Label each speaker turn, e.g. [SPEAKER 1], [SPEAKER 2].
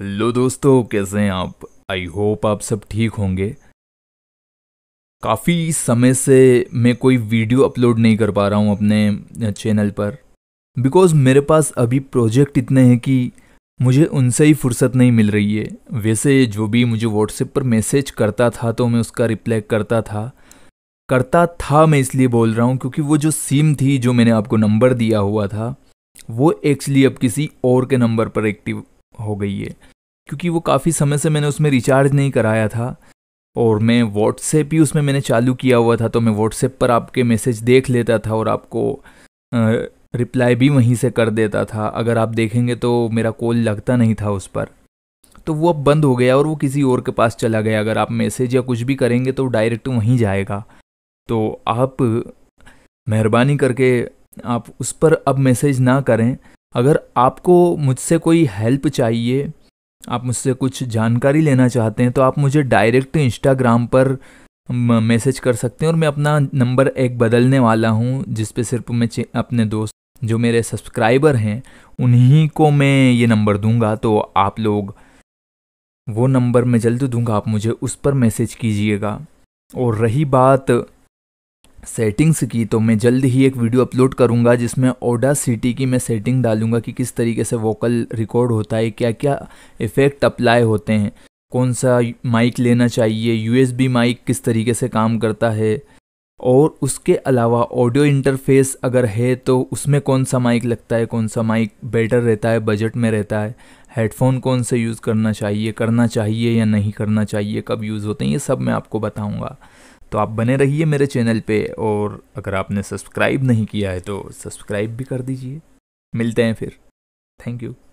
[SPEAKER 1] hello दोस्तों कैसे हैं आप आई होप आप सब ठीक होंगे काफ़ी समय से मैं कोई वीडियो अपलोड नहीं कर पा रहा हूँ अपने चैनल पर बिकॉज़ मेरे पास अभी प्रोजेक्ट इतने हैं कि मुझे उनसे ही फुर्सत नहीं मिल रही है वैसे जो भी मुझे व्हाट्सएप पर मैसेज करता था तो मैं उसका रिप्लाई करता था करता था मैं इसलिए बोल रहा हूँ क्योंकि वो जो सिम थी जो मैंने आपको नंबर दिया हुआ था वो एक्चुअली अब किसी और के नंबर पर एक्टिव हो गई है क्योंकि वो काफ़ी समय से मैंने उसमें रिचार्ज नहीं कराया था और मैं व्हाट्सएप ही उसमें मैंने चालू किया हुआ था तो मैं व्हाट्सएप पर आपके मैसेज देख लेता था और आपको रिप्लाई भी वहीं से कर देता था अगर आप देखेंगे तो मेरा कॉल लगता नहीं था उस पर तो वो अब बंद हो गया और वो किसी और के पास चला गया अगर आप मैसेज या कुछ भी करेंगे तो डायरेक्ट वहीं जाएगा तो आप मेहरबानी करके आप उस पर अब मैसेज ना करें अगर आपको मुझसे कोई हेल्प चाहिए आप मुझसे कुछ जानकारी लेना चाहते हैं तो आप मुझे डायरेक्ट इंस्टाग्राम पर मैसेज कर सकते हैं और मैं अपना नंबर एक बदलने वाला हूँ जिसपे सिर्फ मैं अपने दोस्त जो मेरे सब्सक्राइबर हैं उन्हीं को मैं ये नंबर दूंगा तो आप लोग वो नंबर मैं जल्द दूंगा आप मुझे उस पर मैसेज कीजिएगा और रही बात सेटिंग्स की तो मैं जल्द ही एक वीडियो अपलोड करूँगा जिसमें ओडा सिटी की मैं सेटिंग डालूँगा कि किस तरीके से वोकल रिकॉर्ड होता है क्या क्या इफ़ेक्ट अप्लाई होते हैं कौन सा माइक लेना चाहिए यूएसबी माइक किस तरीके से काम करता है और उसके अलावा ऑडियो इंटरफेस अगर है तो उसमें कौन सा माइक लगता है कौन सा माइक बेटर रहता है बजट में रहता है हेडफोन कौन से यूज़ करना चाहिए करना चाहिए या नहीं करना चाहिए कब यूज़ होते हैं ये सब मैं आपको बताऊँगा तो आप बने रहिए मेरे चैनल पे और अगर आपने सब्सक्राइब नहीं किया है तो सब्सक्राइब भी कर दीजिए मिलते हैं फिर थैंक यू